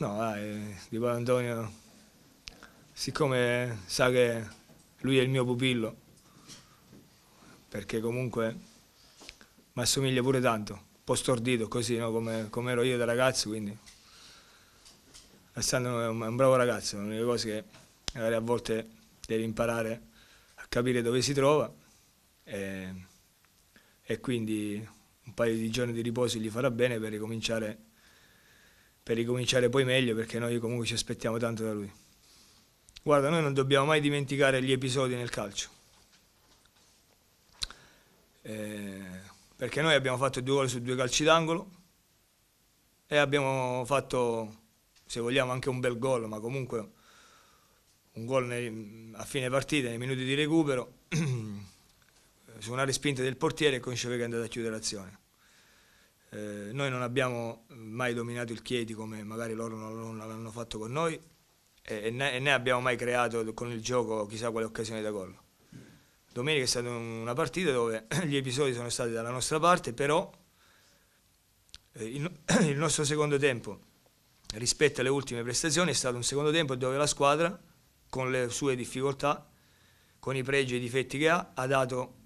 No, dai, Di Antonio, siccome sa che lui è il mio pupillo, perché comunque mi assomiglia pure tanto, un po' stordito così, no? come, come, ero io da ragazzo, quindi Alessandro è un, è un bravo ragazzo, una delle cose che magari a volte devi imparare a capire dove si trova e, e quindi un paio di giorni di riposo gli farà bene per ricominciare a per ricominciare poi meglio perché noi comunque ci aspettiamo tanto da lui. Guarda, noi non dobbiamo mai dimenticare gli episodi nel calcio. Eh, perché noi abbiamo fatto due gol su due calci d'angolo e abbiamo fatto, se vogliamo, anche un bel gol, ma comunque un gol a fine partita, nei minuti di recupero, su una respinta del portiere e Conceve che è andato a chiudere l'azione. Eh, noi non abbiamo mai dominato il Chieti come magari loro non, non l'hanno fatto con noi e ne, e ne, abbiamo mai creato con il gioco chissà quale occasione da gol. Domenica è stata una partita dove gli episodi sono stati dalla nostra parte, però eh, il, il nostro secondo tempo rispetto alle ultime prestazioni è stato un secondo tempo dove la squadra, con le sue difficoltà, con i pregi e i difetti che ha, ha dato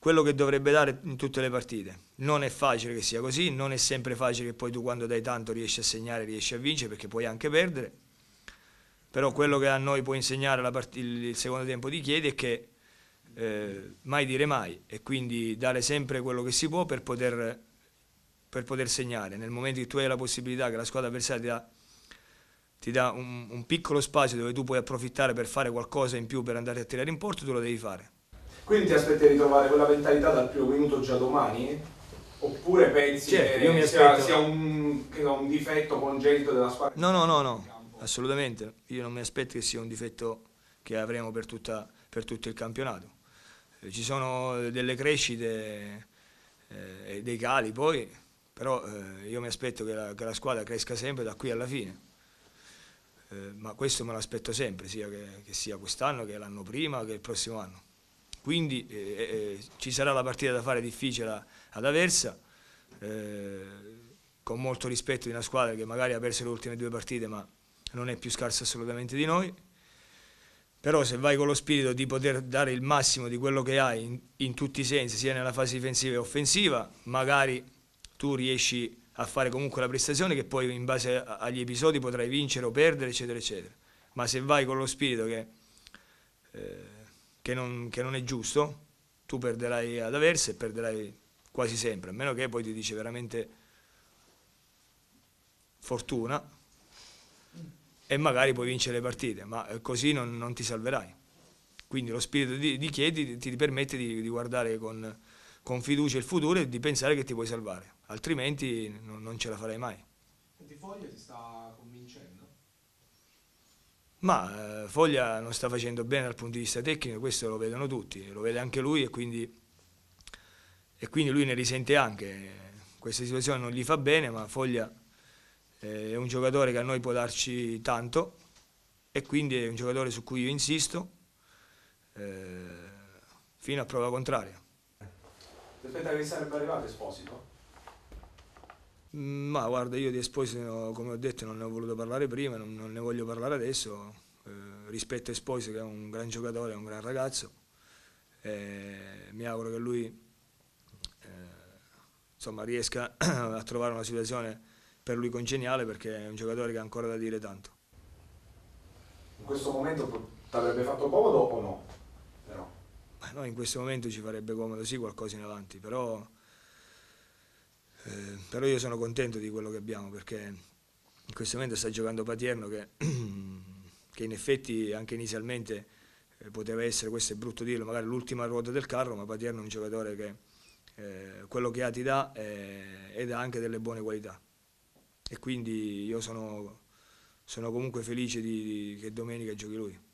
quello che dovrebbe dare in tutte le partite non è facile che sia così, non è sempre facile che poi tu quando dai tanto riesci a segnare, riesci a vincere perché puoi anche perdere. Però quello che a noi può insegnare il secondo tempo di Chiedi è che eh, mai dire mai e quindi dare sempre quello che si può per poter, per poter segnare. Nel momento che tu hai la possibilità che la squadra avversaria ti dà ti dà un, un, piccolo spazio dove tu puoi approfittare per fare qualcosa in più per andare a tirare in porto, tu lo devi fare. Quindi ti aspetti di trovare quella mentalità dal primo minuto già domani? Oppure pensi certo, che io mi sia, aspetto... sia un, un, difetto congenito della squadra? No, no, no, no, assolutamente. Io non mi aspetto che sia un difetto che avremo per, tutta, per tutto il campionato. Eh, ci sono delle crescite eh, e dei cali poi, però eh, io mi aspetto che la, che la, squadra cresca sempre da qui alla fine. Eh, ma questo me lo aspetto sempre, sia che, che sia quest'anno, che l'anno prima, che il prossimo anno quindi eh, eh, ci sarà la partita da fare difficile ad Aversa, eh, con molto rispetto di una squadra che magari ha perso le ultime due partite ma non è più scarsa assolutamente di noi, però se vai con lo spirito di poter dare il massimo di quello che hai in, in tutti i sensi, sia nella fase difensiva che offensiva, magari tu riesci a fare comunque la prestazione che poi in base agli episodi potrai vincere o perdere, eccetera, eccetera. Ma se vai con lo spirito che... Eh, che non, che non è giusto, tu perderai ad Aversa e perderai quasi sempre, a meno che poi ti dice veramente fortuna e magari puoi vincere le partite, ma eh, così non, non ti salverai. Quindi lo spirito di, di Chieti ti, ti permette di, di guardare con, con, fiducia il futuro e di pensare che ti puoi salvare, altrimenti non, non ce la farai mai. Di Foglia ti sta ma eh, Foglia non sta facendo bene dal punto di vista tecnico, questo lo vedono tutti, lo vede anche lui e quindi, e quindi lui ne risente anche. Questa situazione non gli fa bene, ma Foglia eh, è un giocatore che a noi può darci tanto e quindi è un giocatore su cui io insisto eh, fino a prova contraria. Aspetta che sarebbe arrivato Esposito? Ma guarda, io di Esposito, come ho detto, non ne ho voluto parlare prima, non, non ne voglio parlare adesso. Eh, rispetto a Esposito, che è un gran giocatore, è un gran ragazzo. Eh, mi auguro che lui eh, insomma, riesca a trovare una situazione per lui congeniale, perché è un giocatore che ha ancora da dire tanto. In questo momento ti avrebbe fatto comodo o no? Però. Ma no, in questo momento ci farebbe comodo, sì, qualcosa in avanti, però eh, però io sono contento di quello che abbiamo perché in questo momento sta giocando Patierno che, che in effetti anche inizialmente eh, poteva essere, questo è brutto dirlo, magari l'ultima ruota del carro, ma Patierno è un giocatore che eh, quello che ha ti dà ed eh, ha anche delle buone qualità. E quindi io sono, sono comunque felice di, di, che domenica giochi lui.